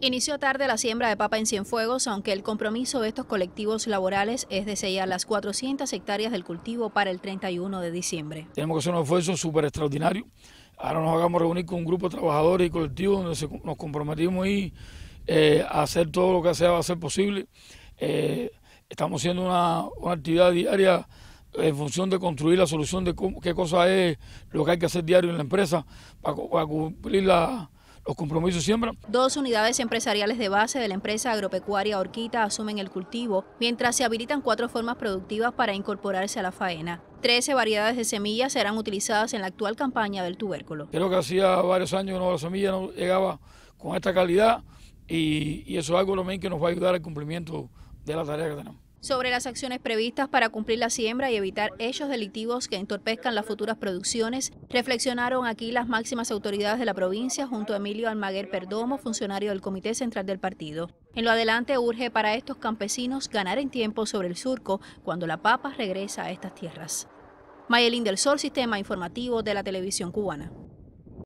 Inició tarde la siembra de papa en Cienfuegos, aunque el compromiso de estos colectivos laborales es de sellar las 400 hectáreas del cultivo para el 31 de diciembre. Tenemos que hacer un esfuerzo súper extraordinario. Ahora nos hagamos reunir con un grupo de trabajadores y colectivos donde nos comprometimos y, eh, a hacer todo lo que sea va a ser posible. Eh, estamos haciendo una, actividad diaria en función de construir la solución de qué cosa es lo que hay que hacer diario en la empresa para cumplir la, los compromisos siembra. Dos unidades empresariales de base de la empresa agropecuaria Orquita asumen el cultivo, mientras se habilitan cuatro formas productivas para incorporarse a la faena. Trece variedades de semillas serán utilizadas en la actual campaña del tubérculo. Creo que hacía varios años que la semilla no llegaba con esta calidad y, y eso es algo también que nos va a ayudar al cumplimiento de la tarea que tenemos sobre las acciones previstas para cumplir la siembra y evitar hechos delictivos que entorpezcan las futuras producciones, reflexionaron aquí las máximas autoridades de la provincia junto a Emilio Almaguer Perdomo, funcionario del Comité Central del Partido. En lo adelante urge para estos campesinos ganar en tiempo sobre el surco cuando la papa regresa a estas tierras. Mayelín del Sol, Sistema Informativo de la Televisión Cubana.